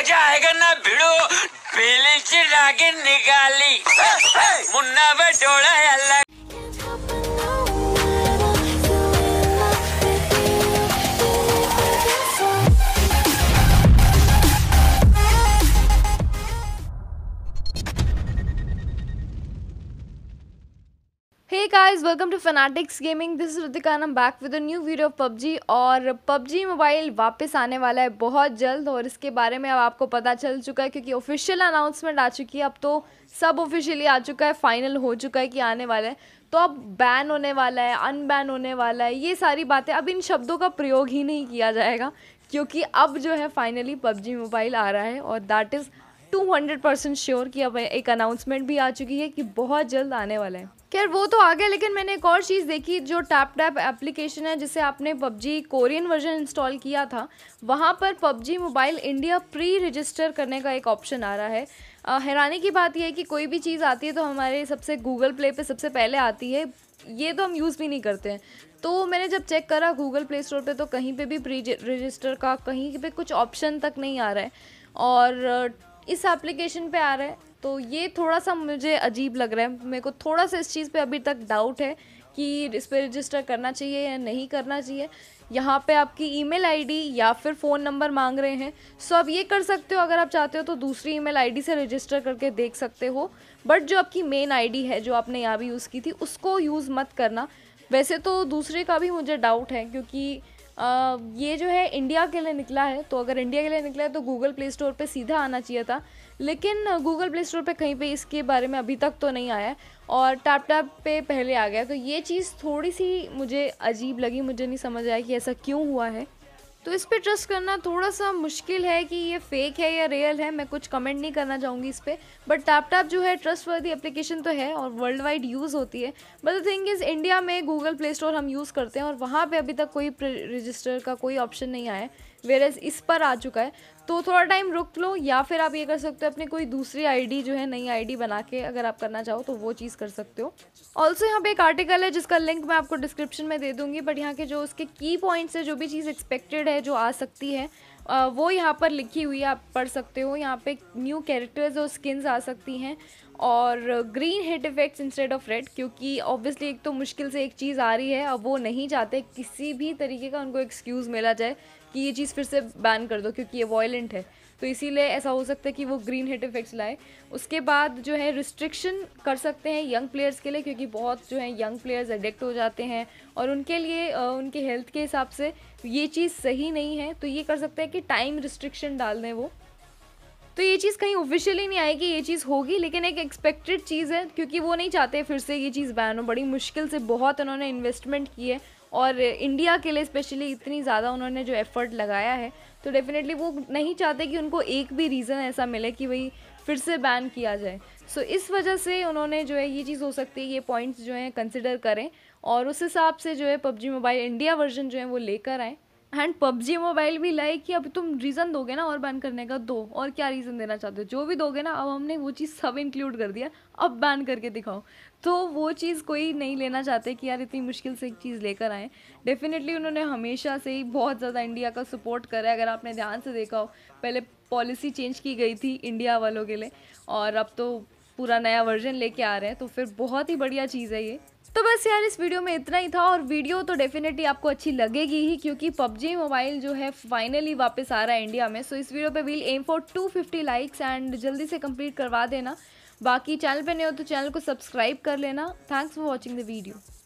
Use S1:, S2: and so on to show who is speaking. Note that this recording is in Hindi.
S1: मजा आएगा ना भिड़ो बेली से नागिन निकाली मुन्ना बटोड़ा Hey guys, welcome to Fanatics Gaming. This is Ritika and I'm back with a new video of PUBG और PUBG मोबाइल वापस आने वाला है बहुत जल्द और इसके बारे में अब आपको पता चल चुका है क्योंकि ऑफिशियल अनाउंसमेंट आ चुकी है अब तो सब ऑफिशियली आ चुका है फाइनल हो चुका है कि आने वाला है तो अब बैन होने वाला है अनबैन होने वाला है ये सारी बातें अब इन शब्दों का प्रयोग ही नहीं किया जाएगा क्योंकि अब जो है फाइनली पबजी मोबाइल आ रहा है और that is two hundred percent sure कि अब एक अनाउंसमेंट भी आ चुकी है कि बहुत जल्द आने वाला है खैर वो तो आ गया लेकिन मैंने एक और चीज़ देखी जो टैप टैप एप्लीकेशन है जिसे आपने पबजी कोरियन वर्जन इंस्टॉल किया था वहाँ पर PUBG mobile India pre register करने का एक ऑप्शन आ रहा है आ, हैरानी की बात यह है कि कोई भी चीज़ आती है तो हमारे सबसे गूगल प्ले पे सबसे पहले आती है ये तो हम यूज़ भी नहीं करते हैं तो मैंने जब चेक करा गूगल प्ले स्टोर पर तो कहीं पर भी प्री रजिस्टर का कहीं पर कुछ ऑप्शन तक नहीं आ रहा है और इस एप्लीकेशन पे आ रहा है तो ये थोड़ा सा मुझे अजीब लग रहा है मेरे को थोड़ा सा इस चीज़ पे अभी तक डाउट है कि इस पर रजिस्टर करना चाहिए या नहीं करना चाहिए यहाँ पे आपकी ईमेल आईडी या फिर फ़ोन नंबर मांग रहे हैं सो आप ये कर सकते हो अगर आप चाहते हो तो दूसरी ईमेल आईडी से रजिस्टर करके देख सकते हो बट जो आपकी मेन आईडी है जो आपने यहाँ भी यूज़ की थी उसको यूज़ मत करना वैसे तो दूसरे का भी मुझे डाउट है क्योंकि ये जो है इंडिया के लिए निकला है तो अगर इंडिया के लिए निकला है तो गूगल प्ले स्टोर पर सीधा आना चाहिए था लेकिन गूगल प्ले स्टोर पर कहीं पर इसके बारे में अभी तक तो नहीं आया और टैप टैप पे पहले आ गया तो ये चीज़ थोड़ी सी मुझे अजीब लगी मुझे नहीं समझ आया कि ऐसा क्यों हुआ है तो इस पर ट्रस्ट करना थोड़ा सा मुश्किल है कि ये फेक है या रियल है मैं कुछ कमेंट नहीं करना चाहूँगी इस पर बट टैपटैप जो है ट्रस्ट वर्दी एप्लीकेशन तो है और वर्ल्ड वाइड यूज़ होती है but the thing is India में गूगल प्ले स्टोर हम यूज़ करते हैं और वहाँ पर अभी तक कोई रजिस्टर का कोई ऑप्शन नहीं आया है वेर एज इस पर आ चुका है तो थोड़ा टाइम रुक लो या फिर आप ये कर सकते हो अपने कोई दूसरी आईडी जो है नई आईडी बना के अगर आप करना चाहो तो वो चीज़ कर सकते हो ऑल्सो यहाँ पे एक आर्टिकल है जिसका लिंक मैं आपको डिस्क्रिप्शन में दे दूंगी बट यहाँ के जो उसके की पॉइंट्स है जो भी चीज़ एक्सपेक्टेड है जो आ सकती है वो यहाँ पर लिखी हुई है आप पढ़ सकते हो यहाँ पे न्यू कैरेक्टर्स और स्किन्स आ सकती हैं और green head effects instead of red क्योंकि ऑब्वियसली एक तो मुश्किल से एक चीज़ आ रही है अब वो नहीं चाहते किसी भी तरीके का उनको एक्सक्यूज़ मिला जाए कि ये चीज़ फिर से बैन कर दो क्योंकि ये वॉयलेंट है तो इसीलिए ऐसा हो सकता है कि वो ग्रीन हिट इफेक्ट्स लाए उसके बाद जो है रिस्ट्रिक्शन कर सकते हैं यंग प्लेयर्स के लिए क्योंकि बहुत जो है यंग प्लेयर्स एडिक्ट हो जाते हैं और उनके लिए उनके हेल्थ के हिसाब से ये चीज़ सही नहीं है तो ये कर सकते हैं कि टाइम रिस्ट्रिक्शन डाल दें वो तो ये चीज़ कहीं ऑफिशियली नहीं आई कि ये चीज़ होगी लेकिन एक एक्सपेक्टेड चीज़ है क्योंकि वो नहीं चाहते फिर से ये चीज़ बैन हो बड़ी मुश्किल से बहुत उन्होंने इन्वेस्टमेंट की है और इंडिया के लिए स्पेशली इतनी ज़्यादा उन्होंने जो एफ़र्ट लगाया है तो डेफ़िनेटली वो नहीं चाहते कि उनको एक भी रीज़न ऐसा मिले कि भाई फिर से बैन किया जाए सो so, इस वजह से उन्होंने जो है ये चीज़ हो सकती है ये पॉइंट्स जो हैं कंसिडर करें और उस हिसाब से जो है पबजी मोबाइल इंडिया वर्जन जो है वो लेकर आएँ एंड पबजी मोबाइल भी लाए कि अब तुम रीज़न दोगे ना और बैन करने का दो और क्या रीज़न देना चाहते हो जो भी दोगे ना अब हमने वो चीज़ सब इंक्लूड कर दिया अब बैन करके दिखाओ तो वो चीज़ कोई नहीं लेना चाहते कि यार इतनी मुश्किल से एक चीज़ लेकर आए डेफिनेटली उन्होंने हमेशा से ही बहुत ज़्यादा इंडिया का सपोर्ट करा है अगर आपने ध्यान से देखा हो पहले पॉलिसी चेंज की गई थी इंडिया वालों के लिए और अब तो पूरा नया वर्जन लेके आ रहे हैं तो फिर बहुत ही बढ़िया चीज़ है ये तो बस यार इस वीडियो में इतना ही था और वीडियो तो डेफिनेटली आपको अच्छी लगेगी ही क्योंकि पबजी मोबाइल जो है फाइनली वापस आ रहा है इंडिया में सो इस वीडियो पे we'll aim for 250 likes and जल्दी से कंप्लीट करवा देना बाकी चैनल पे नहीं हो तो चैनल को सब्सक्राइब कर लेना thanks for watching the video